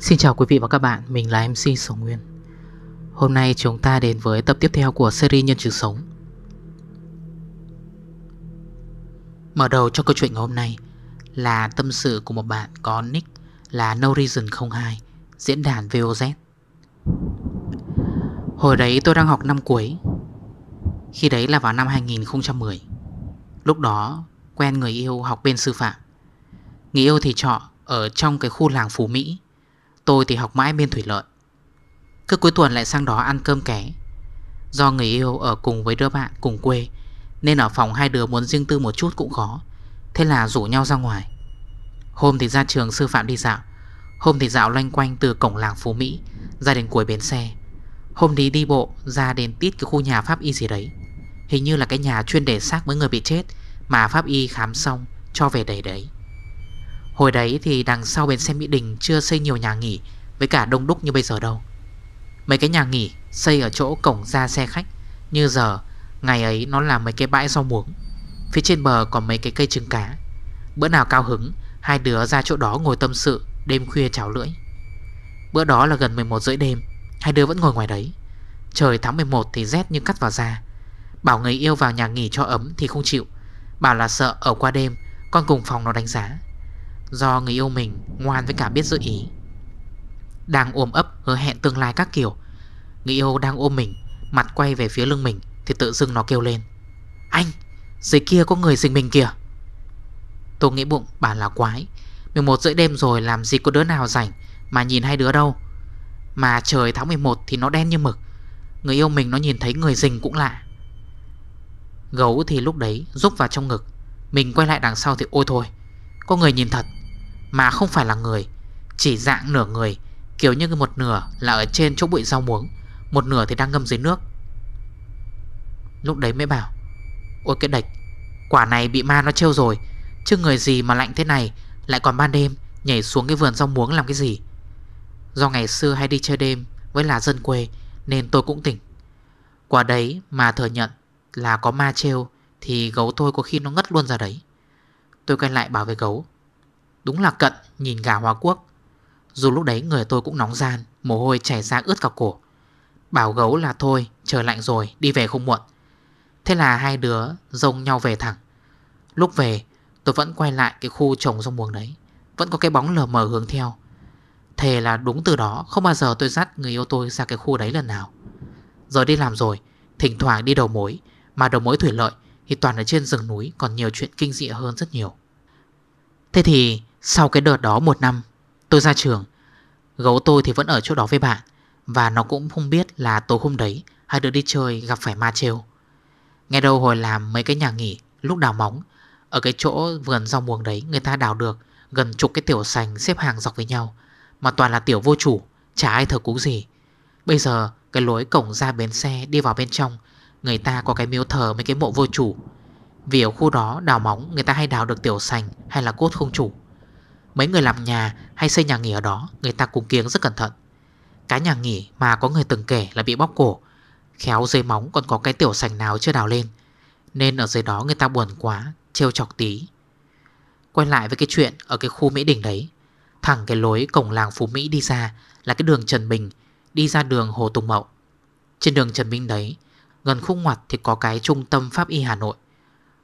Xin chào quý vị và các bạn, mình là MC Sổ Nguyên Hôm nay chúng ta đến với tập tiếp theo của series Nhân chứng sống Mở đầu cho câu chuyện ngày hôm nay là tâm sự của một bạn có nick là No Reason 02 diễn đàn VOZ Hồi đấy tôi đang học năm cuối Khi đấy là vào năm 2010 Lúc đó quen người yêu học bên sư phạm Người yêu thì trọ ở trong cái khu làng Phú Mỹ Tôi thì học mãi bên thủy lợi Cứ cuối tuần lại sang đó ăn cơm ké Do người yêu ở cùng với đứa bạn cùng quê Nên ở phòng hai đứa muốn riêng tư một chút cũng khó Thế là rủ nhau ra ngoài Hôm thì ra trường sư phạm đi dạo Hôm thì dạo loanh quanh từ cổng làng Phú Mỹ Ra đến cuối bến xe Hôm đi đi bộ ra đến tít cái khu nhà pháp y gì đấy Hình như là cái nhà chuyên để xác với người bị chết Mà pháp y khám xong cho về đầy đấy Hồi đấy thì đằng sau bến xe Mỹ Đình chưa xây nhiều nhà nghỉ Với cả đông đúc như bây giờ đâu Mấy cái nhà nghỉ xây ở chỗ cổng ra xe khách Như giờ Ngày ấy nó là mấy cái bãi rau muống Phía trên bờ còn mấy cái cây trứng cá Bữa nào cao hứng Hai đứa ra chỗ đó ngồi tâm sự Đêm khuya chảo lưỡi Bữa đó là gần 11 rưỡi đêm Hai đứa vẫn ngồi ngoài đấy Trời tháng 11 thì rét như cắt vào da Bảo người yêu vào nhà nghỉ cho ấm thì không chịu Bảo là sợ ở qua đêm Con cùng phòng nó đánh giá Do người yêu mình ngoan với cả biết dự ý Đang ôm ấp hứa hẹn tương lai các kiểu Người yêu đang ôm mình Mặt quay về phía lưng mình Thì tự dưng nó kêu lên Anh dưới kia có người dình mình kìa Tôi nghĩ bụng bà là quái 11 rưỡi đêm rồi làm gì có đứa nào rảnh Mà nhìn hai đứa đâu Mà trời tháng 11 thì nó đen như mực Người yêu mình nó nhìn thấy người rình cũng lạ Gấu thì lúc đấy rúc vào trong ngực Mình quay lại đằng sau thì ôi thôi Có người nhìn thật mà không phải là người Chỉ dạng nửa người Kiểu như một nửa là ở trên chỗ bụi rau muống Một nửa thì đang ngâm dưới nước Lúc đấy mới bảo Ôi cái đạch Quả này bị ma nó trêu rồi Chứ người gì mà lạnh thế này Lại còn ban đêm nhảy xuống cái vườn rau muống làm cái gì Do ngày xưa hay đi chơi đêm Với là dân quê Nên tôi cũng tỉnh Quả đấy mà thừa nhận là có ma trêu Thì gấu tôi có khi nó ngất luôn ra đấy Tôi quay lại bảo với gấu Đúng là cận nhìn gà Hoa Quốc Dù lúc đấy người tôi cũng nóng gian Mồ hôi chảy ra ướt cả cổ Bảo gấu là thôi trời lạnh rồi Đi về không muộn Thế là hai đứa rông nhau về thẳng Lúc về tôi vẫn quay lại cái khu trồng rong muồng đấy Vẫn có cái bóng lờ mờ hướng theo Thề là đúng từ đó Không bao giờ tôi dắt người yêu tôi ra cái khu đấy lần nào Giờ đi làm rồi Thỉnh thoảng đi đầu mối Mà đầu mối thủy lợi thì toàn ở trên rừng núi Còn nhiều chuyện kinh dị hơn rất nhiều Thế thì sau cái đợt đó một năm Tôi ra trường Gấu tôi thì vẫn ở chỗ đó với bạn Và nó cũng không biết là tối hôm đấy Hai đứa đi chơi gặp phải ma trêu Nghe đâu hồi làm mấy cái nhà nghỉ Lúc đào móng Ở cái chỗ vườn rau muồng đấy Người ta đào được gần chục cái tiểu sành xếp hàng dọc với nhau Mà toàn là tiểu vô chủ Chả ai thờ cúng gì Bây giờ cái lối cổng ra bến xe đi vào bên trong Người ta có cái miếu thờ mấy cái mộ vô chủ Vì ở khu đó đào móng người ta hay đào được tiểu sành hay là cốt không chủ Mấy người làm nhà hay xây nhà nghỉ ở đó Người ta cúng kiếng rất cẩn thận Cái nhà nghỉ mà có người từng kể là bị bóp cổ Khéo dây móng còn có cái tiểu sành nào chưa đào lên Nên ở dưới đó người ta buồn quá Trêu chọc tí Quay lại với cái chuyện ở cái khu Mỹ Đình đấy Thẳng cái lối cổng làng Phú Mỹ đi ra Là cái đường Trần Bình Đi ra đường Hồ Tùng Mậu Trên đường Trần Bình đấy Gần khúc ngoặt thì có cái trung tâm Pháp Y Hà Nội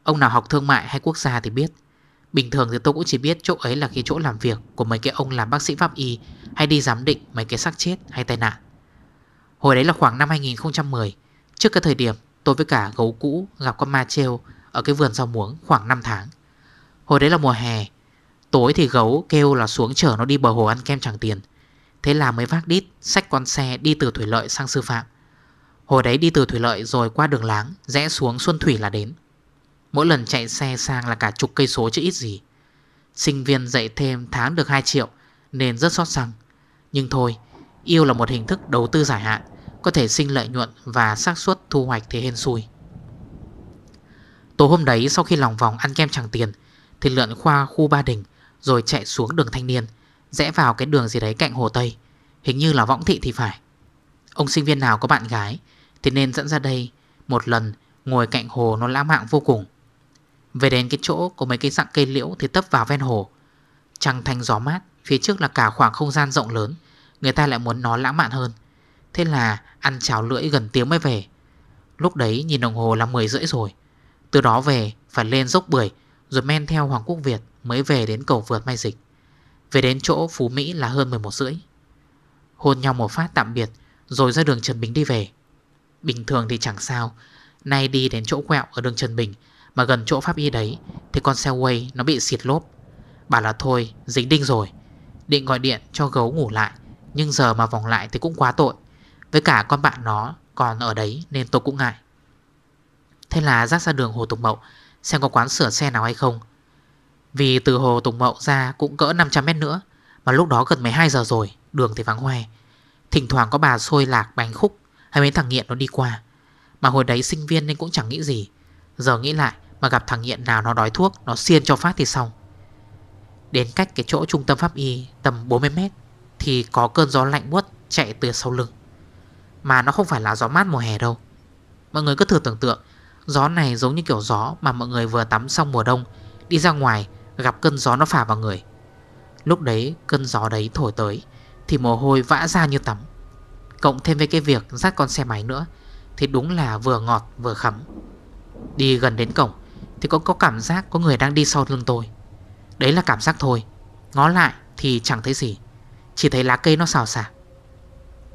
Ông nào học thương mại hay quốc gia thì biết Bình thường thì tôi cũng chỉ biết chỗ ấy là cái chỗ làm việc Của mấy cái ông làm bác sĩ pháp y Hay đi giám định mấy cái xác chết hay tai nạn Hồi đấy là khoảng năm 2010 Trước cái thời điểm tôi với cả gấu cũ gặp con ma treo Ở cái vườn rau muống khoảng 5 tháng Hồi đấy là mùa hè Tối thì gấu kêu là xuống chở nó đi bờ hồ ăn kem chẳng tiền Thế là mới vác đít Xách con xe đi từ Thủy Lợi sang Sư Phạm Hồi đấy đi từ Thủy Lợi rồi qua đường láng Rẽ xuống Xuân Thủy là đến Mỗi lần chạy xe sang là cả chục cây số chứ ít gì Sinh viên dạy thêm tháng được 2 triệu Nên rất sót xăng Nhưng thôi Yêu là một hình thức đầu tư giải hạn Có thể sinh lợi nhuận và xác suất thu hoạch thì hên xui Tối hôm đấy sau khi lòng vòng ăn kem chẳng tiền Thì lượn khoa khu Ba Đình Rồi chạy xuống đường thanh niên Rẽ vào cái đường gì đấy cạnh Hồ Tây Hình như là võng thị thì phải Ông sinh viên nào có bạn gái Thì nên dẫn ra đây Một lần ngồi cạnh hồ nó lãng mạn vô cùng về đến cái chỗ có mấy cái dạng cây liễu Thì tấp vào ven hồ Trăng thanh gió mát Phía trước là cả khoảng không gian rộng lớn Người ta lại muốn nó lãng mạn hơn Thế là ăn cháo lưỡi gần tiếng mới về Lúc đấy nhìn đồng hồ là 10 rưỡi rồi Từ đó về phải lên dốc bưởi Rồi men theo Hoàng Quốc Việt Mới về đến cầu vượt Mai Dịch Về đến chỗ Phú Mỹ là hơn 11 rưỡi Hôn nhau một phát tạm biệt Rồi ra đường Trần Bình đi về Bình thường thì chẳng sao Nay đi đến chỗ quẹo ở đường Trần Bình mà gần chỗ pháp y đấy Thì con xe quay nó bị xịt lốp Bảo là thôi dính đinh rồi Định gọi điện cho gấu ngủ lại Nhưng giờ mà vòng lại thì cũng quá tội Với cả con bạn nó còn ở đấy Nên tôi cũng ngại Thế là rác ra đường Hồ Tùng Mậu Xem có quán sửa xe nào hay không Vì từ Hồ Tùng Mậu ra cũng cỡ 500 mét nữa Mà lúc đó gần 12 giờ rồi Đường thì vắng hoe Thỉnh thoảng có bà xôi lạc bánh khúc Hay mấy thằng nghiện nó đi qua Mà hồi đấy sinh viên nên cũng chẳng nghĩ gì Giờ nghĩ lại mà gặp thằng nghiện nào nó đói thuốc Nó xiên cho phát thì xong Đến cách cái chỗ trung tâm pháp y Tầm 40 m Thì có cơn gió lạnh buốt chạy từ sau lưng Mà nó không phải là gió mát mùa hè đâu Mọi người cứ thử tưởng tượng Gió này giống như kiểu gió mà mọi người vừa tắm xong mùa đông Đi ra ngoài gặp cơn gió nó phả vào người Lúc đấy cơn gió đấy thổi tới Thì mồ hôi vã ra như tắm Cộng thêm với cái việc dắt con xe máy nữa Thì đúng là vừa ngọt vừa khắm Đi gần đến cổng thì cũng có cảm giác có người đang đi sau lưng tôi Đấy là cảm giác thôi Ngó lại thì chẳng thấy gì Chỉ thấy lá cây nó xào xạc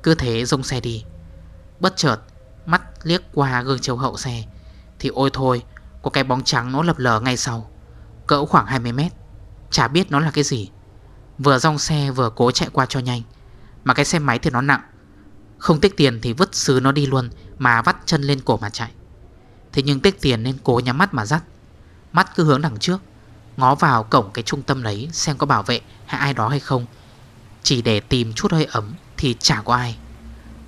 Cứ thế rông xe đi Bất chợt Mắt liếc qua gương chiếu hậu xe Thì ôi thôi Có cái bóng trắng nó lập lờ ngay sau Cỡ khoảng 20 mét Chả biết nó là cái gì Vừa rong xe vừa cố chạy qua cho nhanh Mà cái xe máy thì nó nặng Không tích tiền thì vứt xứ nó đi luôn Mà vắt chân lên cổ mà chạy Thế nhưng tích tiền nên cố nhắm mắt mà dắt Mắt cứ hướng đằng trước Ngó vào cổng cái trung tâm đấy Xem có bảo vệ hay ai đó hay không Chỉ để tìm chút hơi ấm Thì chả có ai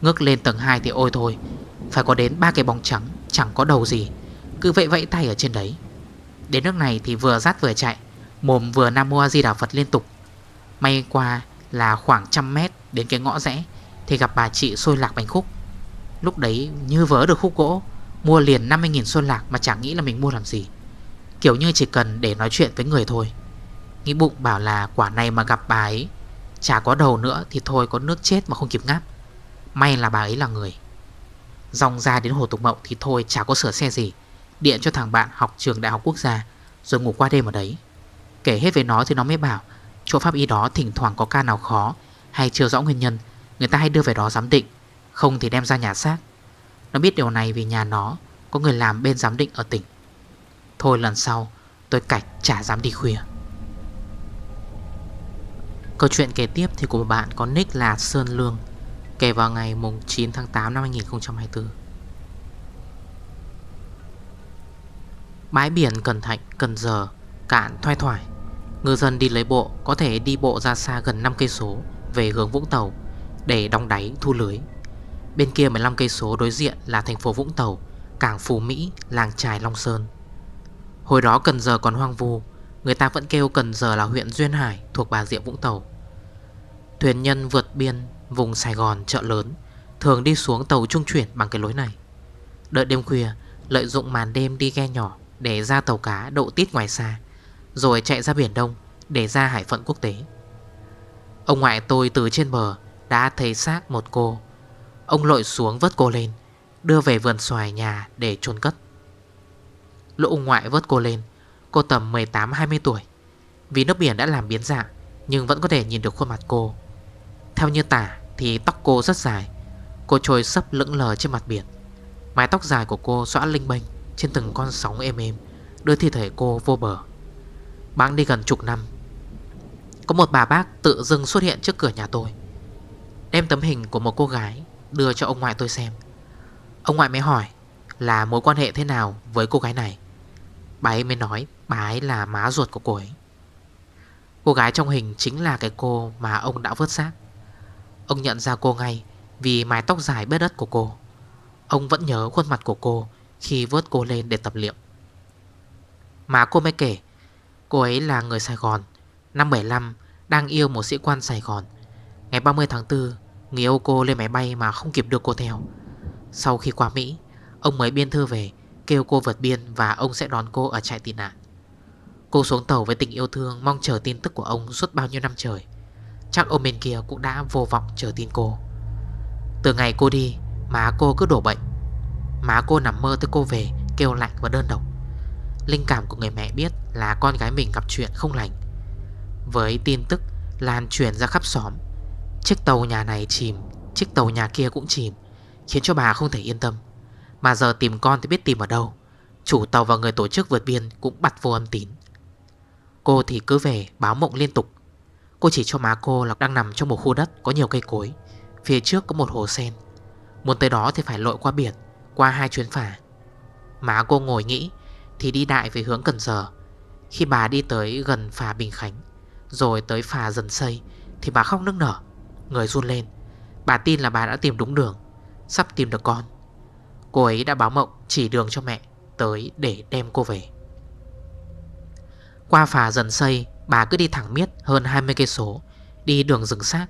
Ngước lên tầng 2 thì ôi thôi Phải có đến ba cái bóng trắng Chẳng có đầu gì Cứ vậy vậy tay ở trên đấy Đến nước này thì vừa rát vừa chạy Mồm vừa Nam Mô A Di Đà Phật liên tục May qua là khoảng trăm mét Đến cái ngõ rẽ Thì gặp bà chị xôi lạc bánh khúc Lúc đấy như vỡ được khúc gỗ Mua liền 50.000 xôi lạc mà chẳng nghĩ là mình mua làm gì Kiểu như chỉ cần để nói chuyện với người thôi Nghĩ bụng bảo là quả này mà gặp bà ấy Chả có đầu nữa thì thôi có nước chết mà không kịp ngáp May là bà ấy là người Dòng ra đến Hồ Tục mộng thì thôi chả có sửa xe gì Điện cho thằng bạn học trường Đại học Quốc gia Rồi ngủ qua đêm ở đấy Kể hết về nó thì nó mới bảo Chỗ pháp y đó thỉnh thoảng có ca nào khó Hay chưa rõ nguyên nhân Người ta hay đưa về đó giám định Không thì đem ra nhà xác Nó biết điều này vì nhà nó Có người làm bên giám định ở tỉnh Thôi lần sau tôi cạch chả dám đi khuya Câu chuyện kế tiếp thì của một bạn có nick là Sơn Lương Kể vào ngày mùng 9 tháng 8 năm 2024 Bãi biển Cần Thạnh, Cần Giờ, cạn thoai thoải Ngư dân đi lấy bộ có thể đi bộ ra xa gần 5 cây số về hướng Vũng Tàu để đóng đáy thu lưới. Bên kia 15 cây số đối diện là thành phố Vũng Tàu, cảng Phú Mỹ, làng Trài Long Sơn. Hồi đó Cần Giờ còn hoang vu Người ta vẫn kêu Cần Giờ là huyện Duyên Hải Thuộc Bà Rịa Vũng Tàu Thuyền nhân vượt biên Vùng Sài Gòn chợ lớn Thường đi xuống tàu trung chuyển bằng cái lối này Đợi đêm khuya Lợi dụng màn đêm đi ghe nhỏ Để ra tàu cá độ tít ngoài xa Rồi chạy ra biển Đông Để ra hải phận quốc tế Ông ngoại tôi từ trên bờ Đã thấy xác một cô Ông lội xuống vớt cô lên Đưa về vườn xoài nhà để chôn cất Lỗ ông ngoại vớt cô lên Cô tầm 18-20 tuổi Vì nước biển đã làm biến dạng Nhưng vẫn có thể nhìn được khuôn mặt cô Theo như tả thì tóc cô rất dài Cô trôi sấp lững lờ trên mặt biển Mái tóc dài của cô xóa linh bênh Trên từng con sóng êm êm Đưa thi thể cô vô bờ Bác đi gần chục năm Có một bà bác tự dưng xuất hiện trước cửa nhà tôi Đem tấm hình của một cô gái Đưa cho ông ngoại tôi xem Ông ngoại mới hỏi Là mối quan hệ thế nào với cô gái này Bà ấy mới nói bà ấy là má ruột của cô ấy Cô gái trong hình chính là cái cô mà ông đã vớt xác Ông nhận ra cô ngay Vì mái tóc dài bết đất của cô Ông vẫn nhớ khuôn mặt của cô Khi vớt cô lên để tập liệu Mà cô mới kể Cô ấy là người Sài Gòn Năm 75 Đang yêu một sĩ quan Sài Gòn Ngày 30 tháng 4 Người yêu cô lên máy bay mà không kịp được cô theo Sau khi qua Mỹ Ông mới biên thư về Kêu cô vượt biên và ông sẽ đón cô ở trại tị nạn Cô xuống tàu với tình yêu thương Mong chờ tin tức của ông suốt bao nhiêu năm trời Chắc ông bên kia cũng đã vô vọng chờ tin cô Từ ngày cô đi Má cô cứ đổ bệnh Má cô nằm mơ tới cô về Kêu lạnh và đơn độc Linh cảm của người mẹ biết là con gái mình gặp chuyện không lành Với tin tức lan truyền ra khắp xóm Chiếc tàu nhà này chìm Chiếc tàu nhà kia cũng chìm Khiến cho bà không thể yên tâm mà giờ tìm con thì biết tìm ở đâu Chủ tàu và người tổ chức vượt biên cũng bắt vô âm tín Cô thì cứ về báo mộng liên tục Cô chỉ cho má cô là đang nằm trong một khu đất có nhiều cây cối Phía trước có một hồ sen Muốn tới đó thì phải lội qua biển Qua hai chuyến phà Má cô ngồi nghĩ Thì đi đại về hướng Cần Giờ Khi bà đi tới gần phà Bình Khánh Rồi tới phà dần xây Thì bà khóc nức nở Người run lên Bà tin là bà đã tìm đúng đường Sắp tìm được con Cô ấy đã báo mộng chỉ đường cho mẹ Tới để đem cô về Qua phà dần xây Bà cứ đi thẳng miết hơn 20 cây số Đi đường rừng xác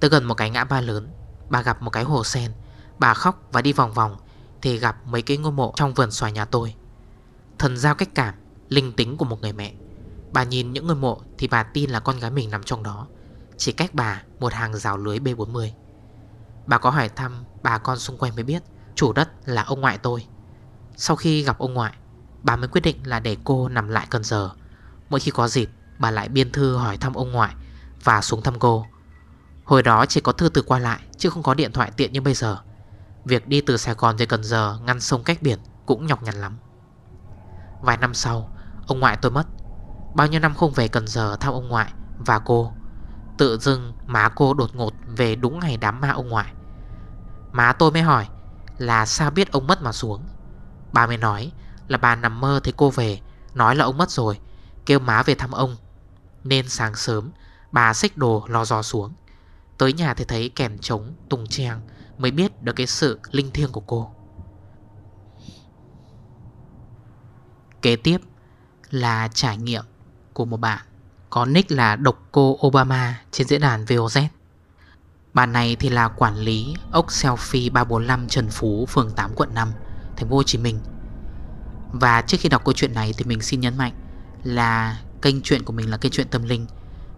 Tới gần một cái ngã ba lớn Bà gặp một cái hồ sen Bà khóc và đi vòng vòng Thì gặp mấy cái ngôi mộ trong vườn xoài nhà tôi Thần giao cách cảm Linh tính của một người mẹ Bà nhìn những ngôi mộ thì bà tin là con gái mình nằm trong đó Chỉ cách bà một hàng rào lưới B40 Bà có hỏi thăm bà con xung quanh mới biết Chủ đất là ông ngoại tôi Sau khi gặp ông ngoại Bà mới quyết định là để cô nằm lại cần giờ Mỗi khi có dịp Bà lại biên thư hỏi thăm ông ngoại Và xuống thăm cô Hồi đó chỉ có thư từ qua lại Chứ không có điện thoại tiện như bây giờ Việc đi từ Sài Gòn về Cần Giờ Ngăn sông cách biển cũng nhọc nhằn lắm Vài năm sau Ông ngoại tôi mất Bao nhiêu năm không về Cần Giờ thăm ông ngoại Và cô Tự dưng má cô đột ngột Về đúng ngày đám ma ông ngoại Má tôi mới hỏi là sao biết ông mất mà xuống Bà mới nói là bà nằm mơ thấy cô về Nói là ông mất rồi Kêu má về thăm ông Nên sáng sớm bà xách đồ lo giò xuống Tới nhà thì thấy kèn trống Tùng trang, mới biết được cái sự linh thiêng của cô Kế tiếp là trải nghiệm của một bạn có nick là Độc Cô Obama trên diễn đàn VOZ. Bà này thì là quản lý ốc selfie 345 Trần Phú, phường 8 quận 5, thành phố Hồ Chí Minh. Và trước khi đọc câu chuyện này thì mình xin nhấn mạnh là kênh chuyện của mình là kênh chuyện tâm linh.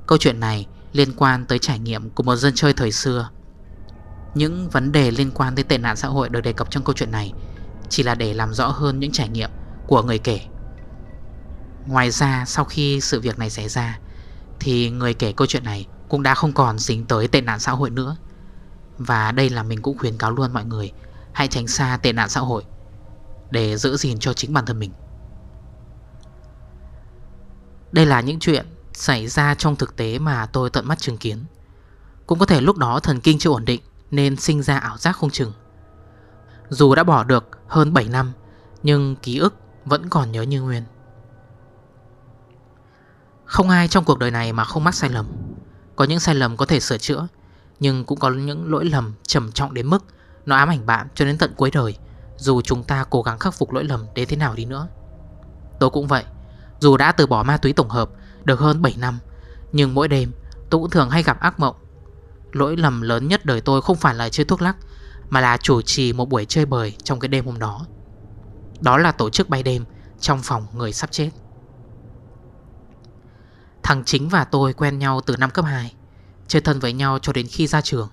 Câu chuyện này liên quan tới trải nghiệm của một dân chơi thời xưa. Những vấn đề liên quan tới tệ nạn xã hội được đề cập trong câu chuyện này chỉ là để làm rõ hơn những trải nghiệm của người kể. Ngoài ra, sau khi sự việc này xảy ra thì người kể câu chuyện này cũng đã không còn dính tới tệ nạn xã hội nữa Và đây là mình cũng khuyến cáo luôn mọi người Hãy tránh xa tệ nạn xã hội Để giữ gìn cho chính bản thân mình Đây là những chuyện xảy ra trong thực tế mà tôi tận mắt chứng kiến Cũng có thể lúc đó thần kinh chưa ổn định Nên sinh ra ảo giác không chừng Dù đã bỏ được hơn 7 năm Nhưng ký ức vẫn còn nhớ như nguyên Không ai trong cuộc đời này mà không mắc sai lầm có những sai lầm có thể sửa chữa Nhưng cũng có những lỗi lầm trầm trọng đến mức Nó ám ảnh bạn cho đến tận cuối đời Dù chúng ta cố gắng khắc phục lỗi lầm đến thế nào đi nữa Tôi cũng vậy Dù đã từ bỏ ma túy tổng hợp Được hơn 7 năm Nhưng mỗi đêm tôi cũng thường hay gặp ác mộng Lỗi lầm lớn nhất đời tôi không phải là chơi thuốc lắc Mà là chủ trì một buổi chơi bời trong cái đêm hôm đó Đó là tổ chức bay đêm trong phòng người sắp chết Thằng chính và tôi quen nhau từ năm cấp 2 Chơi thân với nhau cho đến khi ra trường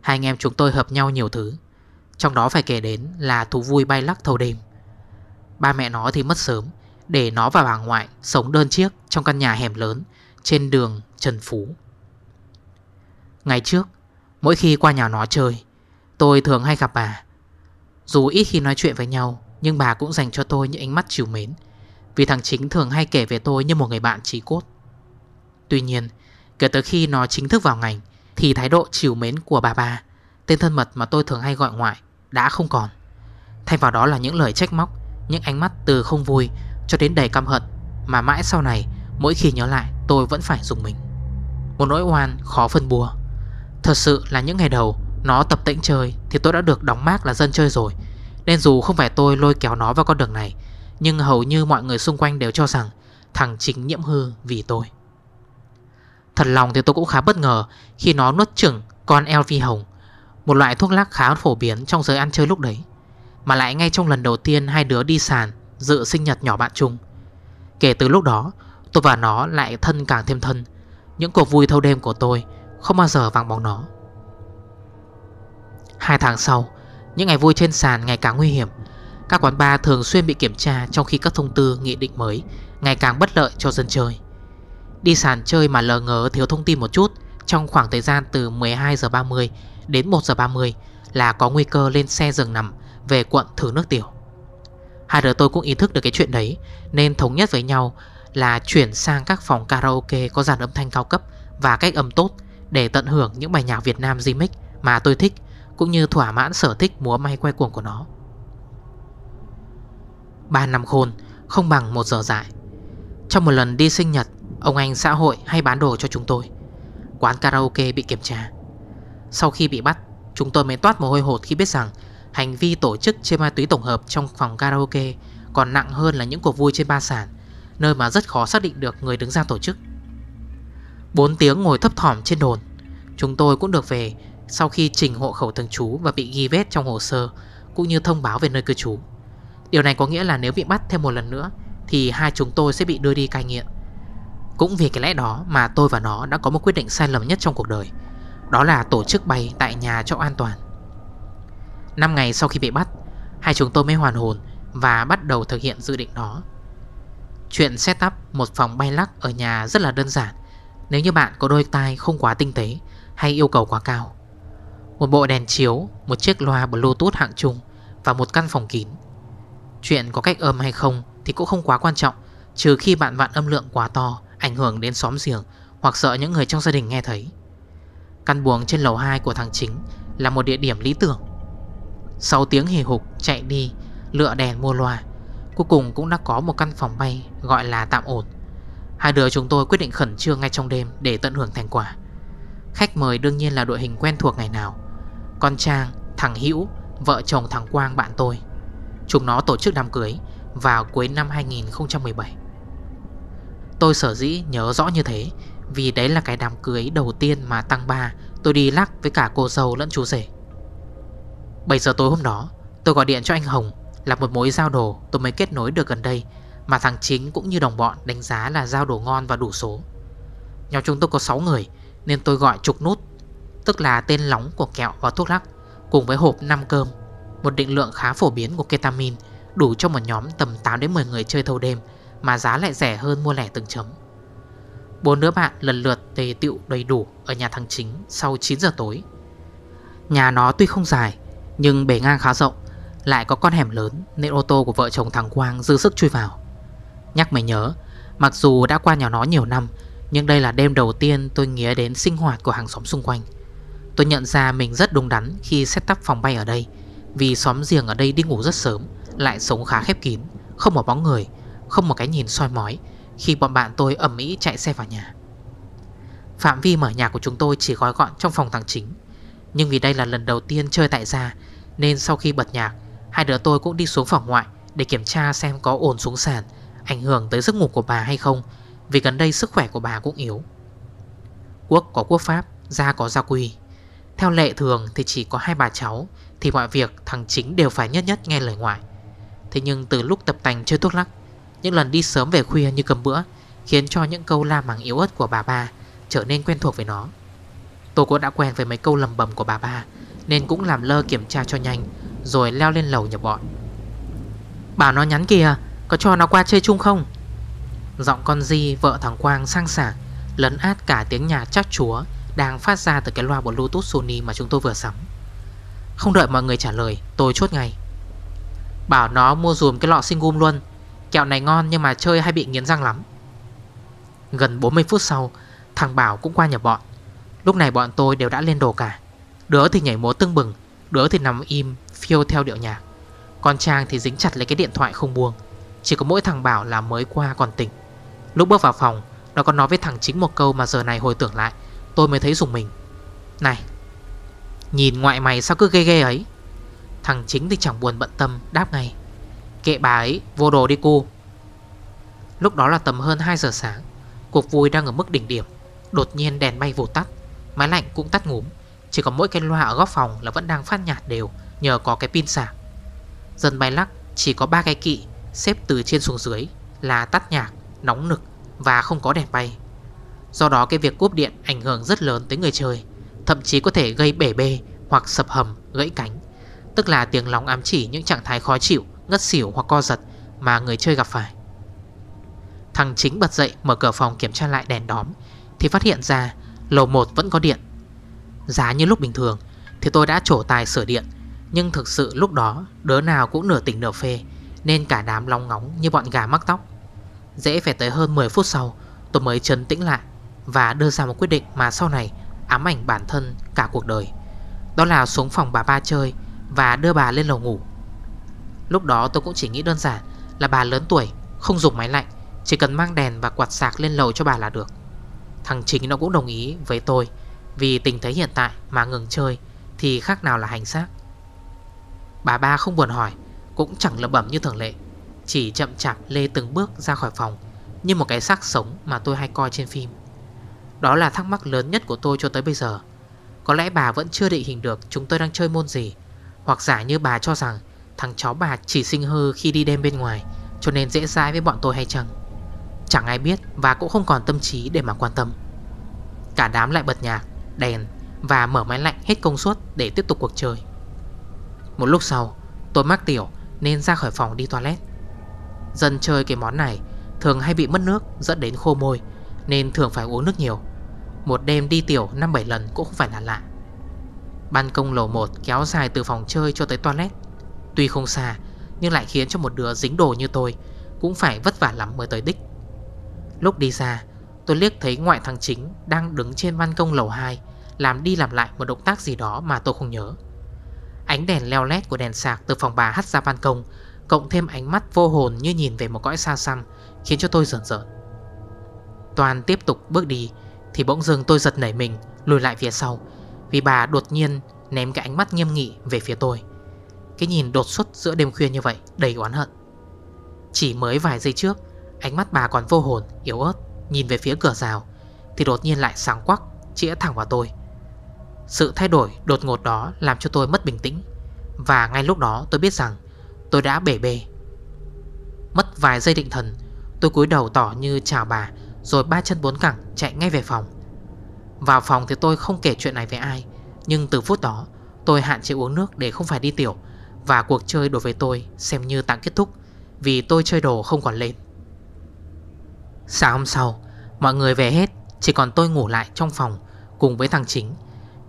Hai anh em chúng tôi hợp nhau nhiều thứ Trong đó phải kể đến là thú vui bay lắc thâu đêm Ba mẹ nó thì mất sớm Để nó và bà ngoại sống đơn chiếc Trong căn nhà hẻm lớn Trên đường Trần Phú Ngày trước Mỗi khi qua nhà nó chơi Tôi thường hay gặp bà Dù ít khi nói chuyện với nhau Nhưng bà cũng dành cho tôi những ánh mắt chiều mến Vì thằng chính thường hay kể về tôi như một người bạn trí cốt Tuy nhiên, kể từ khi nó chính thức vào ngành Thì thái độ chiều mến của bà bà Tên thân mật mà tôi thường hay gọi ngoại Đã không còn Thay vào đó là những lời trách móc Những ánh mắt từ không vui cho đến đầy căm hận Mà mãi sau này mỗi khi nhớ lại tôi vẫn phải dùng mình Một nỗi oan khó phân bùa Thật sự là những ngày đầu Nó tập tĩnh chơi Thì tôi đã được đóng mát là dân chơi rồi Nên dù không phải tôi lôi kéo nó vào con đường này Nhưng hầu như mọi người xung quanh đều cho rằng Thằng chính nhiễm hư vì tôi Thật lòng thì tôi cũng khá bất ngờ Khi nó nuốt chửng con LV hồng Một loại thuốc lắc khá phổ biến trong giới ăn chơi lúc đấy Mà lại ngay trong lần đầu tiên hai đứa đi sàn Dự sinh nhật nhỏ bạn chung Kể từ lúc đó Tôi và nó lại thân càng thêm thân Những cuộc vui thâu đêm của tôi Không bao giờ vắng bóng nó Hai tháng sau Những ngày vui trên sàn ngày càng nguy hiểm Các quán bar thường xuyên bị kiểm tra Trong khi các thông tư nghị định mới Ngày càng bất lợi cho dân chơi Đi sàn chơi mà lờ ngớ thiếu thông tin một chút Trong khoảng thời gian từ 12h30 đến 1h30 Là có nguy cơ lên xe giường nằm Về quận thử nước tiểu Hai đứa tôi cũng ý thức được cái chuyện đấy Nên thống nhất với nhau là chuyển sang các phòng karaoke Có dàn âm thanh cao cấp và cách âm tốt Để tận hưởng những bài nhạc Việt Nam remix mà tôi thích Cũng như thỏa mãn sở thích múa may quay cuồng của nó 3 năm khôn không bằng một giờ dại Trong một lần đi sinh nhật Ông anh xã hội hay bán đồ cho chúng tôi Quán karaoke bị kiểm tra Sau khi bị bắt Chúng tôi mới toát mồ hôi hột khi biết rằng Hành vi tổ chức chơi ma túy tổng hợp trong phòng karaoke Còn nặng hơn là những cuộc vui trên ba sản Nơi mà rất khó xác định được người đứng ra tổ chức 4 tiếng ngồi thấp thỏm trên đồn Chúng tôi cũng được về Sau khi trình hộ khẩu thường trú Và bị ghi vết trong hồ sơ Cũng như thông báo về nơi cư trú Điều này có nghĩa là nếu bị bắt thêm một lần nữa Thì hai chúng tôi sẽ bị đưa đi cai nghiện cũng vì cái lẽ đó mà tôi và nó đã có một quyết định sai lầm nhất trong cuộc đời Đó là tổ chức bay tại nhà cho an toàn 5 ngày sau khi bị bắt Hai chúng tôi mới hoàn hồn và bắt đầu thực hiện dự định đó Chuyện setup một phòng bay lắc ở nhà rất là đơn giản Nếu như bạn có đôi tai không quá tinh tế hay yêu cầu quá cao Một bộ đèn chiếu, một chiếc loa bluetooth hạng trung và một căn phòng kín Chuyện có cách âm hay không thì cũng không quá quan trọng Trừ khi bạn vặn âm lượng quá to ảnh hưởng đến xóm giềng Hoặc sợ những người trong gia đình nghe thấy Căn buồng trên lầu 2 của thằng chính Là một địa điểm lý tưởng Sau tiếng hì hục chạy đi Lựa đèn mua loa Cuối cùng cũng đã có một căn phòng bay Gọi là tạm ổn Hai đứa chúng tôi quyết định khẩn trương ngay trong đêm Để tận hưởng thành quả Khách mời đương nhiên là đội hình quen thuộc ngày nào Con Trang, thằng Hữu Vợ chồng thằng Quang bạn tôi Chúng nó tổ chức đám cưới Vào cuối năm 2017 Tôi sở dĩ nhớ rõ như thế Vì đấy là cái đám cưới đầu tiên mà tăng ba Tôi đi lắc với cả cô dâu lẫn chú rể 7 giờ tối hôm đó Tôi gọi điện cho anh Hồng Là một mối giao đồ tôi mới kết nối được gần đây Mà thằng chính cũng như đồng bọn đánh giá là giao đồ ngon và đủ số Nhóm chúng tôi có 6 người Nên tôi gọi trục nút Tức là tên lóng của kẹo và thuốc lắc Cùng với hộp 5 cơm Một định lượng khá phổ biến của ketamin Đủ cho một nhóm tầm 8 đến 10 người chơi thâu đêm mà giá lại rẻ hơn mua lẻ từng chấm Bốn đứa bạn lần lượt tề tiệu đầy đủ Ở nhà thằng chính sau 9 giờ tối Nhà nó tuy không dài Nhưng bể ngang khá rộng Lại có con hẻm lớn Nên ô tô của vợ chồng thằng Quang dư sức chui vào Nhắc mày nhớ Mặc dù đã qua nhà nó nhiều năm Nhưng đây là đêm đầu tiên tôi nghĩa đến sinh hoạt của hàng xóm xung quanh Tôi nhận ra mình rất đúng đắn khi setup phòng bay ở đây Vì xóm giềng ở đây đi ngủ rất sớm Lại sống khá khép kín Không có bóng người không một cái nhìn soi mói Khi bọn bạn tôi ẩm ý chạy xe vào nhà Phạm vi mở nhà của chúng tôi chỉ gói gọn trong phòng thằng chính Nhưng vì đây là lần đầu tiên chơi tại gia Nên sau khi bật nhạc Hai đứa tôi cũng đi xuống phòng ngoại Để kiểm tra xem có ồn xuống sàn Ảnh hưởng tới giấc ngủ của bà hay không Vì gần đây sức khỏe của bà cũng yếu Quốc có quốc pháp Gia có gia quy Theo lệ thường thì chỉ có hai bà cháu Thì mọi việc thằng chính đều phải nhất nhất nghe lời ngoại Thế nhưng từ lúc tập tành chơi thuốc lắc những lần đi sớm về khuya như cầm bữa Khiến cho những câu la mắng yếu ớt của bà ba Trở nên quen thuộc với nó Tôi cũng đã quen với mấy câu lầm bầm của bà ba Nên cũng làm lơ kiểm tra cho nhanh Rồi leo lên lầu nhập bọn Bảo nó nhắn kìa Có cho nó qua chơi chung không Giọng con Di vợ thằng Quang sang sảng Lấn át cả tiếng nhà chắc chúa Đang phát ra từ cái loa bluetooth Sony Mà chúng tôi vừa sắm Không đợi mọi người trả lời tôi chốt ngay Bảo nó mua dùm cái lọ sinh gum luôn Kẹo này ngon nhưng mà chơi hay bị nghiến răng lắm Gần 40 phút sau Thằng Bảo cũng qua nhà bọn Lúc này bọn tôi đều đã lên đồ cả Đứa thì nhảy múa tưng bừng Đứa thì nằm im phiêu theo điệu nhạc Còn Trang thì dính chặt lấy cái điện thoại không buông Chỉ có mỗi thằng Bảo là mới qua còn tỉnh Lúc bước vào phòng Nó còn nói với thằng chính một câu mà giờ này hồi tưởng lại Tôi mới thấy dùng mình Này Nhìn ngoại mày sao cứ ghê ghê ấy Thằng chính thì chẳng buồn bận tâm Đáp ngay Kệ bà ấy vô đồ đi cô Lúc đó là tầm hơn 2 giờ sáng Cuộc vui đang ở mức đỉnh điểm Đột nhiên đèn bay vụt tắt Máy lạnh cũng tắt ngúm Chỉ có mỗi cái loa ở góc phòng là vẫn đang phát nhạt đều Nhờ có cái pin sạc Dân bay lắc chỉ có ba cái kỵ Xếp từ trên xuống dưới Là tắt nhạc, nóng nực và không có đèn bay Do đó cái việc cúp điện ảnh hưởng rất lớn tới người chơi Thậm chí có thể gây bể bê hoặc sập hầm, gãy cánh Tức là tiếng lóng ám chỉ những trạng thái khó chịu ngất xỉu hoặc co giật mà người chơi gặp phải. Thằng chính bật dậy mở cửa phòng kiểm tra lại đèn đóm Thì phát hiện ra lầu 1 vẫn có điện Giá như lúc bình thường Thì tôi đã trổ tài sửa điện Nhưng thực sự lúc đó đứa nào cũng nửa tỉnh nửa phê Nên cả đám long ngóng như bọn gà mắc tóc Dễ phải tới hơn 10 phút sau Tôi mới trấn tĩnh lại Và đưa ra một quyết định mà sau này Ám ảnh bản thân cả cuộc đời Đó là xuống phòng bà ba chơi Và đưa bà lên lầu ngủ Lúc đó tôi cũng chỉ nghĩ đơn giản Là bà lớn tuổi Không dùng máy lạnh Chỉ cần mang đèn và quạt sạc lên lầu cho bà là được Thằng chính nó cũng đồng ý với tôi Vì tình thế hiện tại mà ngừng chơi Thì khác nào là hành xác Bà ba không buồn hỏi Cũng chẳng lẩm bẩm như thường lệ Chỉ chậm chạp lê từng bước ra khỏi phòng Như một cái xác sống mà tôi hay coi trên phim Đó là thắc mắc lớn nhất của tôi cho tới bây giờ Có lẽ bà vẫn chưa định hình được chúng tôi đang chơi môn gì Hoặc giả như bà cho rằng Thằng chó bà chỉ sinh hư khi đi đêm bên ngoài Cho nên dễ dãi với bọn tôi hay chẳng Chẳng ai biết và cũng không còn tâm trí để mà quan tâm Cả đám lại bật nhạc, đèn Và mở máy lạnh hết công suất để tiếp tục cuộc chơi Một lúc sau tôi mắc tiểu nên ra khỏi phòng đi toilet Dân chơi cái món này thường hay bị mất nước dẫn đến khô môi Nên thường phải uống nước nhiều Một đêm đi tiểu 5-7 lần cũng không phải là lạ Ban công lầu 1 kéo dài từ phòng chơi cho tới toilet Tuy không xa Nhưng lại khiến cho một đứa dính đồ như tôi Cũng phải vất vả lắm mới tới đích Lúc đi ra Tôi liếc thấy ngoại thằng chính Đang đứng trên văn công lầu 2 Làm đi làm lại một động tác gì đó mà tôi không nhớ Ánh đèn leo lét của đèn sạc Từ phòng bà hắt ra ban công Cộng thêm ánh mắt vô hồn như nhìn về một cõi xa xăm Khiến cho tôi rợn rợn Toàn tiếp tục bước đi Thì bỗng dưng tôi giật nảy mình Lùi lại phía sau Vì bà đột nhiên ném cái ánh mắt nghiêm nghị về phía tôi cái nhìn đột xuất giữa đêm khuya như vậy đầy oán hận Chỉ mới vài giây trước Ánh mắt bà còn vô hồn, yếu ớt Nhìn về phía cửa rào Thì đột nhiên lại sáng quắc, chĩa thẳng vào tôi Sự thay đổi đột ngột đó Làm cho tôi mất bình tĩnh Và ngay lúc đó tôi biết rằng Tôi đã bể bề Mất vài giây định thần Tôi cúi đầu tỏ như chào bà Rồi ba chân bốn cẳng chạy ngay về phòng Vào phòng thì tôi không kể chuyện này với ai Nhưng từ phút đó Tôi hạn chế uống nước để không phải đi tiểu và cuộc chơi đối với tôi xem như tạm kết thúc Vì tôi chơi đồ không còn lên Sáng hôm sau Mọi người về hết Chỉ còn tôi ngủ lại trong phòng Cùng với thằng chính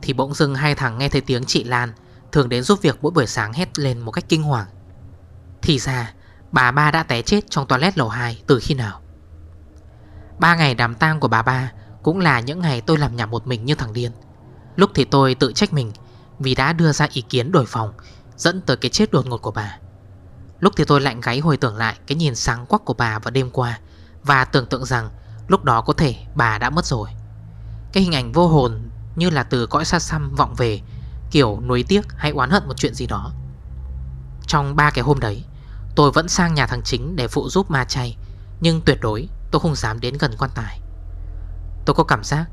Thì bỗng dưng hai thằng nghe thấy tiếng chị Lan Thường đến giúp việc mỗi buổi sáng hét lên một cách kinh hoàng Thì ra Bà ba đã té chết trong toilet lầu 2 từ khi nào Ba ngày đám tang của bà ba Cũng là những ngày tôi làm nhà một mình như thằng điên Lúc thì tôi tự trách mình Vì đã đưa ra ý kiến đổi phòng Dẫn tới cái chết đột ngột của bà Lúc thì tôi lạnh gáy hồi tưởng lại Cái nhìn sáng quắc của bà vào đêm qua Và tưởng tượng rằng lúc đó có thể bà đã mất rồi Cái hình ảnh vô hồn Như là từ cõi xa xăm vọng về Kiểu nuối tiếc hay oán hận một chuyện gì đó Trong ba cái hôm đấy Tôi vẫn sang nhà thằng chính để phụ giúp ma chay Nhưng tuyệt đối tôi không dám đến gần quan tài Tôi có cảm giác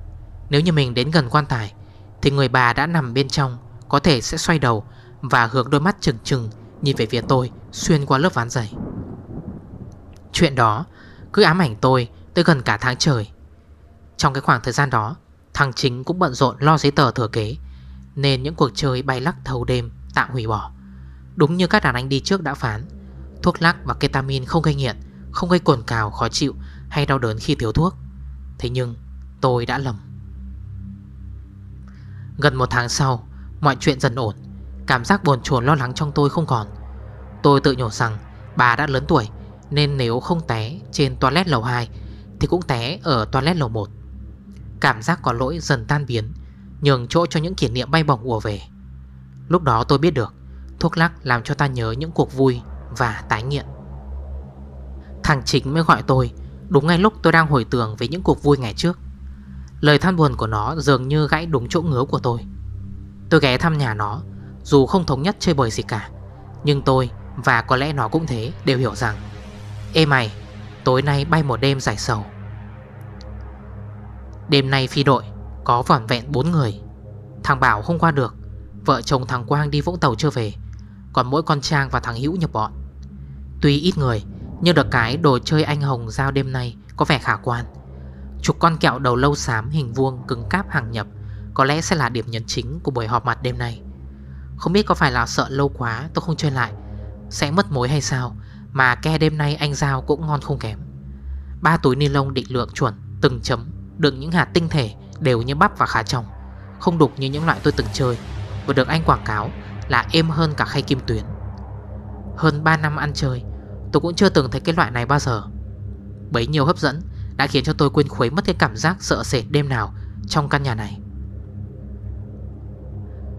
Nếu như mình đến gần quan tài Thì người bà đã nằm bên trong Có thể sẽ xoay đầu và hướng đôi mắt trừng trừng Nhìn về phía tôi xuyên qua lớp ván giày Chuyện đó cứ ám ảnh tôi tới gần cả tháng trời Trong cái khoảng thời gian đó Thằng chính cũng bận rộn lo giấy tờ thừa kế Nên những cuộc chơi bay lắc thâu đêm tạm hủy bỏ Đúng như các đàn anh đi trước đã phán Thuốc lắc và ketamin không gây nghiện Không gây cồn cào khó chịu Hay đau đớn khi thiếu thuốc Thế nhưng tôi đã lầm Gần một tháng sau Mọi chuyện dần ổn Cảm giác buồn chuồn lo lắng trong tôi không còn Tôi tự nhổ rằng bà đã lớn tuổi Nên nếu không té trên toilet lầu 2 Thì cũng té ở toilet lầu 1 Cảm giác có lỗi dần tan biến Nhường chỗ cho những kỷ niệm bay bổng ùa về Lúc đó tôi biết được Thuốc lắc làm cho ta nhớ những cuộc vui Và tái nghiện Thằng chính mới gọi tôi Đúng ngay lúc tôi đang hồi tưởng về những cuộc vui ngày trước Lời than buồn của nó dường như gãy đúng chỗ ngứa của tôi Tôi ghé thăm nhà nó dù không thống nhất chơi bời gì cả Nhưng tôi và có lẽ nó cũng thế Đều hiểu rằng Ê mày tối nay bay một đêm giải sầu Đêm nay phi đội Có vỏn vẹn 4 người Thằng Bảo không qua được Vợ chồng thằng Quang đi vũng tàu chưa về Còn mỗi con Trang và thằng Hữu nhập bọn Tuy ít người Nhưng được cái đồ chơi anh hồng giao đêm nay Có vẻ khả quan Chục con kẹo đầu lâu xám hình vuông cứng cáp hàng nhập Có lẽ sẽ là điểm nhấn chính của buổi họp mặt đêm nay không biết có phải là sợ lâu quá tôi không chơi lại Sẽ mất mối hay sao Mà ke đêm nay anh Giao cũng ngon không kém Ba túi ni lông định lượng chuẩn Từng chấm Đựng những hạt tinh thể đều như bắp và khá trong Không đục như những loại tôi từng chơi Và được anh quảng cáo là êm hơn cả khay kim tuyến Hơn 3 năm ăn chơi Tôi cũng chưa từng thấy cái loại này bao giờ Bấy nhiều hấp dẫn Đã khiến cho tôi quên khuấy mất cái cảm giác sợ sệt đêm nào Trong căn nhà này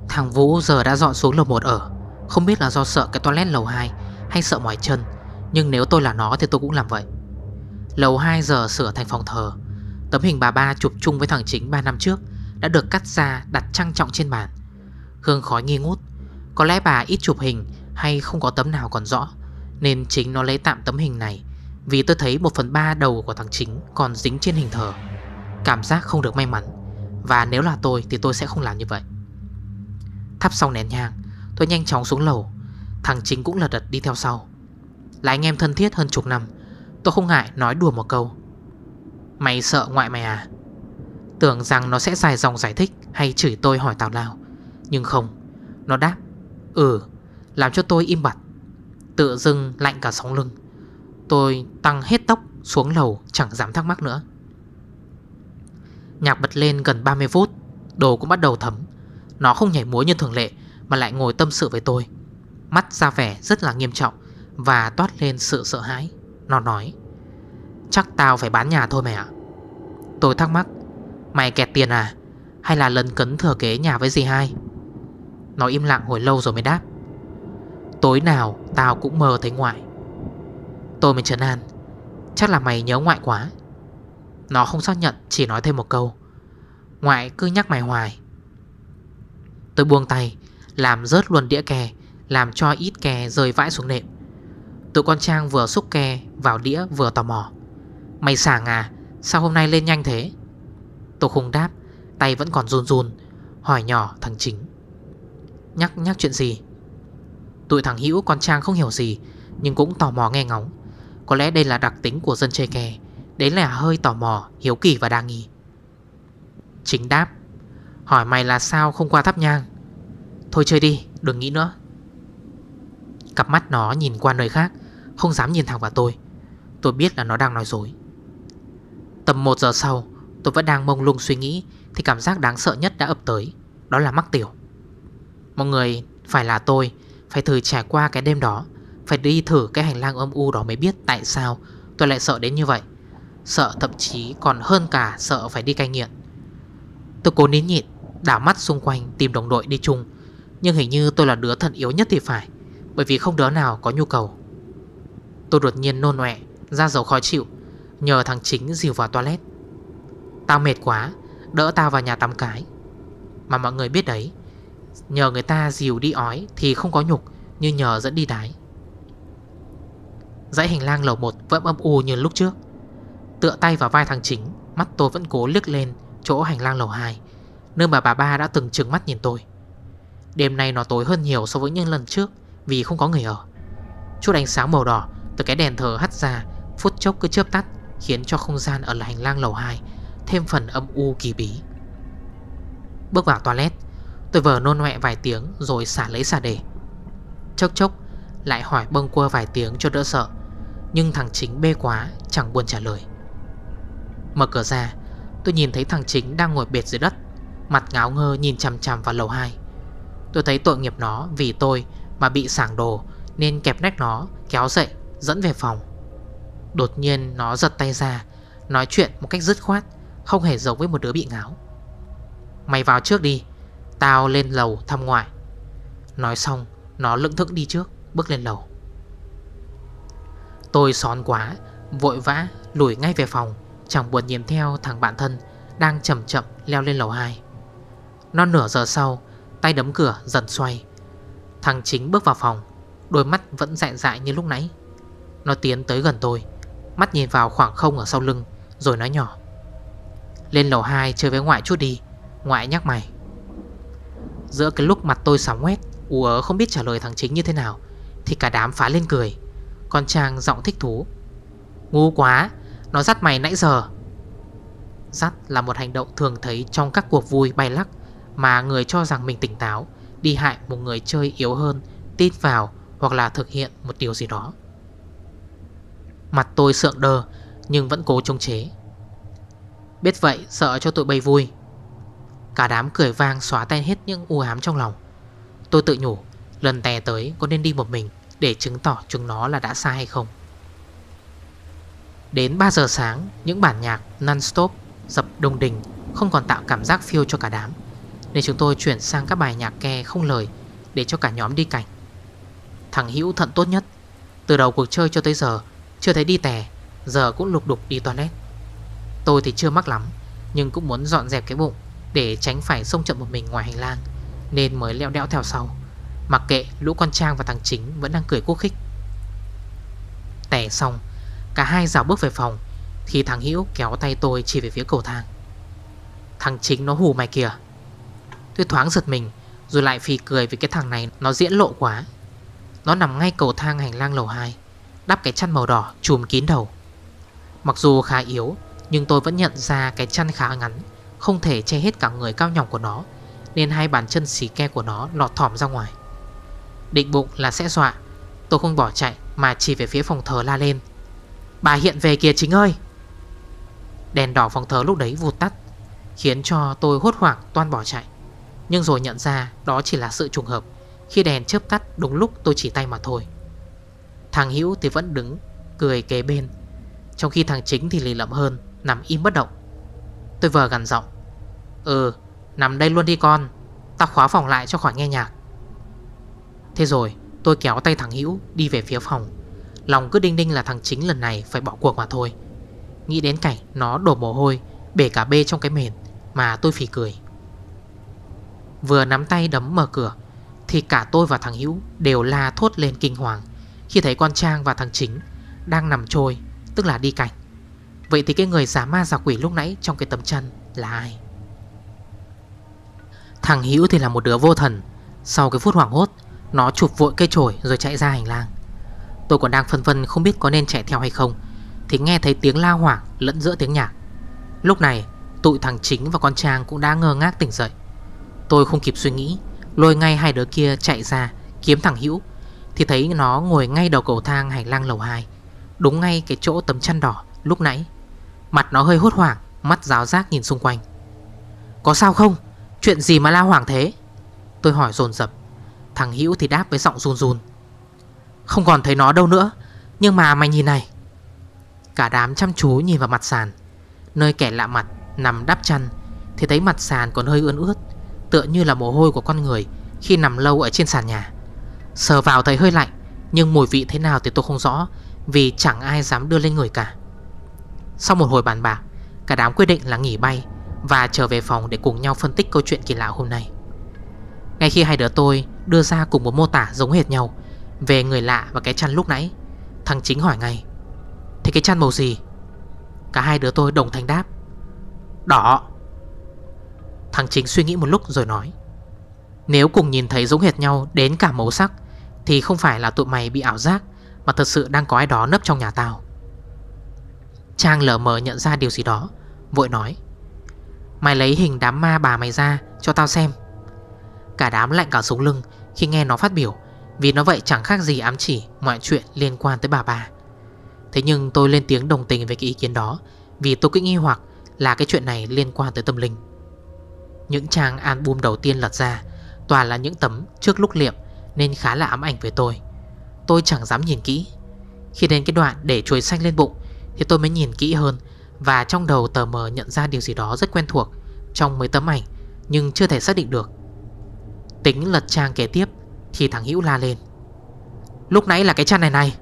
Thằng Vũ giờ đã dọn xuống lầu 1 ở Không biết là do sợ cái toilet lầu 2 Hay sợ mỏi chân Nhưng nếu tôi là nó thì tôi cũng làm vậy Lầu 2 giờ sửa thành phòng thờ Tấm hình bà ba chụp chung với thằng chính 3 năm trước Đã được cắt ra đặt trang trọng trên bàn Hương khói nghi ngút Có lẽ bà ít chụp hình Hay không có tấm nào còn rõ Nên chính nó lấy tạm tấm hình này Vì tôi thấy 1 phần 3 đầu của thằng chính Còn dính trên hình thờ Cảm giác không được may mắn Và nếu là tôi thì tôi sẽ không làm như vậy Thắp xong nén nhang Tôi nhanh chóng xuống lầu Thằng chính cũng lật đật đi theo sau Là anh em thân thiết hơn chục năm Tôi không ngại nói đùa một câu Mày sợ ngoại mày à Tưởng rằng nó sẽ dài dòng giải thích Hay chửi tôi hỏi tào lao Nhưng không Nó đáp Ừ Làm cho tôi im bặt Tự dưng lạnh cả sóng lưng Tôi tăng hết tốc xuống lầu Chẳng dám thắc mắc nữa Nhạc bật lên gần 30 phút Đồ cũng bắt đầu thấm nó không nhảy múa như thường lệ Mà lại ngồi tâm sự với tôi Mắt ra vẻ rất là nghiêm trọng Và toát lên sự sợ hãi Nó nói Chắc tao phải bán nhà thôi mẹ ạ Tôi thắc mắc Mày kẹt tiền à Hay là lần cấn thừa kế nhà với dì hai Nó im lặng hồi lâu rồi mới đáp Tối nào tao cũng mơ thấy ngoại Tôi mới trấn an Chắc là mày nhớ ngoại quá Nó không xác nhận chỉ nói thêm một câu Ngoại cứ nhắc mày hoài Tôi buông tay Làm rớt luôn đĩa kè Làm cho ít kè rơi vãi xuống nệm Tụi con Trang vừa xúc kè vào đĩa vừa tò mò Mày sảng à Sao hôm nay lên nhanh thế Tôi không đáp Tay vẫn còn run run Hỏi nhỏ thằng chính Nhắc nhắc chuyện gì Tụi thằng Hữu con Trang không hiểu gì Nhưng cũng tò mò nghe ngóng Có lẽ đây là đặc tính của dân chơi kè Đấy là hơi tò mò, hiếu kỳ và đa nghi Chính đáp Hỏi mày là sao không qua thắp nhang Thôi chơi đi đừng nghĩ nữa Cặp mắt nó nhìn qua nơi khác Không dám nhìn thẳng vào tôi Tôi biết là nó đang nói dối Tầm 1 giờ sau Tôi vẫn đang mông lung suy nghĩ Thì cảm giác đáng sợ nhất đã ập tới Đó là mắc tiểu Mọi người phải là tôi Phải thử trải qua cái đêm đó Phải đi thử cái hành lang âm u đó mới biết Tại sao tôi lại sợ đến như vậy Sợ thậm chí còn hơn cả sợ phải đi cai nghiện Tôi cố nín nhịn Đảo mắt xung quanh tìm đồng đội đi chung Nhưng hình như tôi là đứa thần yếu nhất thì phải Bởi vì không đứa nào có nhu cầu Tôi đột nhiên nôn nọe Ra dầu khó chịu Nhờ thằng chính dìu vào toilet Tao mệt quá Đỡ tao vào nhà tắm cái Mà mọi người biết đấy Nhờ người ta dìu đi ói thì không có nhục Như nhờ dẫn đi đái Dãy hành lang lầu 1 vẫn âm u như lúc trước Tựa tay vào vai thằng chính Mắt tôi vẫn cố liếc lên chỗ hành lang lầu 2 Nơi mà bà ba đã từng trừng mắt nhìn tôi Đêm nay nó tối hơn nhiều so với những lần trước Vì không có người ở Chút ánh sáng màu đỏ từ cái đèn thờ hắt ra Phút chốc cứ chớp tắt Khiến cho không gian ở hành lang lầu 2 Thêm phần âm u kỳ bí Bước vào toilet Tôi vờ nôn mẹ vài tiếng rồi xả lấy xả để Chốc chốc Lại hỏi bâng quơ vài tiếng cho đỡ sợ Nhưng thằng chính bê quá Chẳng buồn trả lời Mở cửa ra Tôi nhìn thấy thằng chính đang ngồi bệt dưới đất Mặt ngáo ngơ nhìn chằm chằm vào lầu 2 Tôi thấy tội nghiệp nó vì tôi Mà bị sảng đồ Nên kẹp nách nó kéo dậy dẫn về phòng Đột nhiên nó giật tay ra Nói chuyện một cách dứt khoát Không hề giống với một đứa bị ngáo Mày vào trước đi Tao lên lầu thăm ngoại Nói xong nó lững thức đi trước Bước lên lầu Tôi xón quá Vội vã lùi ngay về phòng Chẳng buồn nhìn theo thằng bạn thân Đang chậm chậm leo lên lầu 2 Non nửa giờ sau Tay đấm cửa dần xoay Thằng chính bước vào phòng Đôi mắt vẫn dại dại như lúc nãy Nó tiến tới gần tôi Mắt nhìn vào khoảng không ở sau lưng Rồi nói nhỏ Lên lầu 2 chơi với ngoại chút đi Ngoại nhắc mày Giữa cái lúc mặt tôi sóng quét Ú ớ không biết trả lời thằng chính như thế nào Thì cả đám phá lên cười Con Trang giọng thích thú Ngu quá Nó dắt mày nãy giờ Dắt là một hành động thường thấy trong các cuộc vui bay lắc mà người cho rằng mình tỉnh táo Đi hại một người chơi yếu hơn Tin vào hoặc là thực hiện một điều gì đó Mặt tôi sượng đờ Nhưng vẫn cố trông chế Biết vậy sợ cho tụi bay vui Cả đám cười vang xóa tan hết những u ám trong lòng Tôi tự nhủ Lần tè tới có nên đi một mình Để chứng tỏ chúng nó là đã sai hay không Đến 3 giờ sáng Những bản nhạc non-stop Dập đồng đình Không còn tạo cảm giác phiêu cho cả đám nên chúng tôi chuyển sang các bài nhạc ke không lời Để cho cả nhóm đi cảnh Thằng Hữu thận tốt nhất Từ đầu cuộc chơi cho tới giờ Chưa thấy đi tè Giờ cũng lục đục đi toilet Tôi thì chưa mắc lắm Nhưng cũng muốn dọn dẹp cái bụng Để tránh phải xông chậm một mình ngoài hành lang Nên mới leo đẽo theo sau Mặc kệ lũ con Trang và thằng Chính Vẫn đang cười quốc khích Tè xong Cả hai dạo bước về phòng Thì thằng Hiễu kéo tay tôi chỉ về phía cầu thang Thằng Chính nó hù mày kìa Tuyết thoáng giật mình Rồi lại phì cười vì cái thằng này nó diễn lộ quá Nó nằm ngay cầu thang hành lang lầu 2 Đắp cái chăn màu đỏ chùm kín đầu Mặc dù khá yếu Nhưng tôi vẫn nhận ra cái chăn khá ngắn Không thể che hết cả người cao nhỏng của nó Nên hai bàn chân xì ke của nó lọt thỏm ra ngoài Định bụng là sẽ dọa Tôi không bỏ chạy mà chỉ về phía phòng thờ la lên Bà hiện về kìa chính ơi Đèn đỏ phòng thờ lúc đấy vụt tắt Khiến cho tôi hốt hoảng toan bỏ chạy nhưng rồi nhận ra đó chỉ là sự trùng hợp Khi đèn chớp tắt đúng lúc tôi chỉ tay mà thôi Thằng Hữu thì vẫn đứng Cười kế bên Trong khi thằng chính thì lì lậm hơn Nằm im bất động Tôi vờ gần giọng Ừ nằm đây luôn đi con ta khóa phòng lại cho khỏi nghe nhạc Thế rồi tôi kéo tay thằng Hữu Đi về phía phòng Lòng cứ đinh đinh là thằng chính lần này phải bỏ cuộc mà thôi Nghĩ đến cảnh nó đổ mồ hôi Bể cả bê trong cái mền Mà tôi phì cười Vừa nắm tay đấm mở cửa Thì cả tôi và thằng Hữu đều la thốt lên kinh hoàng Khi thấy con Trang và thằng Chính Đang nằm trôi Tức là đi cạnh Vậy thì cái người giả ma giả quỷ lúc nãy trong cái tấm chân là ai? Thằng Hữu thì là một đứa vô thần Sau cái phút hoảng hốt Nó chụp vội cây trổi rồi chạy ra hành lang Tôi còn đang phân vân không biết có nên chạy theo hay không Thì nghe thấy tiếng la hoảng lẫn giữa tiếng nhạc Lúc này tụi thằng chính và con Trang cũng đã ngơ ngác tỉnh dậy Tôi không kịp suy nghĩ Lôi ngay hai đứa kia chạy ra Kiếm thằng Hữu Thì thấy nó ngồi ngay đầu cầu thang hành lang lầu 2 Đúng ngay cái chỗ tấm chăn đỏ lúc nãy Mặt nó hơi hốt hoảng Mắt ráo rác nhìn xung quanh Có sao không? Chuyện gì mà la hoảng thế? Tôi hỏi dồn dập Thằng Hữu thì đáp với giọng run run Không còn thấy nó đâu nữa Nhưng mà mày nhìn này Cả đám chăm chú nhìn vào mặt sàn Nơi kẻ lạ mặt nằm đắp chăn Thì thấy mặt sàn còn hơi ươn ướt Tựa như là mồ hôi của con người Khi nằm lâu ở trên sàn nhà Sờ vào thấy hơi lạnh Nhưng mùi vị thế nào thì tôi không rõ Vì chẳng ai dám đưa lên người cả Sau một hồi bàn bạc Cả đám quyết định là nghỉ bay Và trở về phòng để cùng nhau phân tích câu chuyện kỳ lạ hôm nay Ngay khi hai đứa tôi đưa ra cùng một mô tả giống hệt nhau Về người lạ và cái chăn lúc nãy Thằng chính hỏi ngay Thế cái chăn màu gì Cả hai đứa tôi đồng thanh đáp Đỏ Thằng Chính suy nghĩ một lúc rồi nói Nếu cùng nhìn thấy giống hệt nhau đến cả màu sắc Thì không phải là tụi mày bị ảo giác Mà thật sự đang có ai đó nấp trong nhà tao Trang lờ mờ nhận ra điều gì đó Vội nói Mày lấy hình đám ma bà mày ra cho tao xem Cả đám lạnh cả sống lưng Khi nghe nó phát biểu Vì nó vậy chẳng khác gì ám chỉ Mọi chuyện liên quan tới bà bà Thế nhưng tôi lên tiếng đồng tình với cái ý kiến đó Vì tôi cứ nghi hoặc là cái chuyện này liên quan tới tâm linh những trang album đầu tiên lật ra Toàn là những tấm trước lúc liệm Nên khá là ám ảnh với tôi Tôi chẳng dám nhìn kỹ Khi đến cái đoạn để chuối xanh lên bụng Thì tôi mới nhìn kỹ hơn Và trong đầu tờ mờ nhận ra điều gì đó rất quen thuộc Trong mấy tấm ảnh Nhưng chưa thể xác định được Tính lật trang kế tiếp Thì thằng Hữu la lên Lúc nãy là cái chăn này này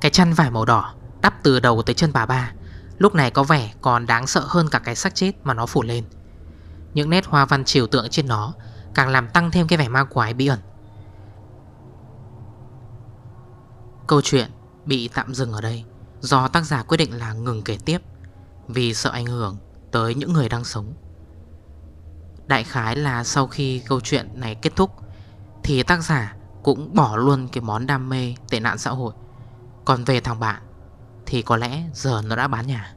Cái chăn vải màu đỏ Đắp từ đầu tới chân bà ba Lúc này có vẻ còn đáng sợ hơn cả cái xác chết mà nó phủ lên những nét hoa văn trừu tượng trên nó Càng làm tăng thêm cái vẻ ma quái bí ẩn Câu chuyện bị tạm dừng ở đây Do tác giả quyết định là ngừng kể tiếp Vì sợ ảnh hưởng tới những người đang sống Đại khái là sau khi câu chuyện này kết thúc Thì tác giả cũng bỏ luôn cái món đam mê tệ nạn xã hội Còn về thằng bạn Thì có lẽ giờ nó đã bán nhà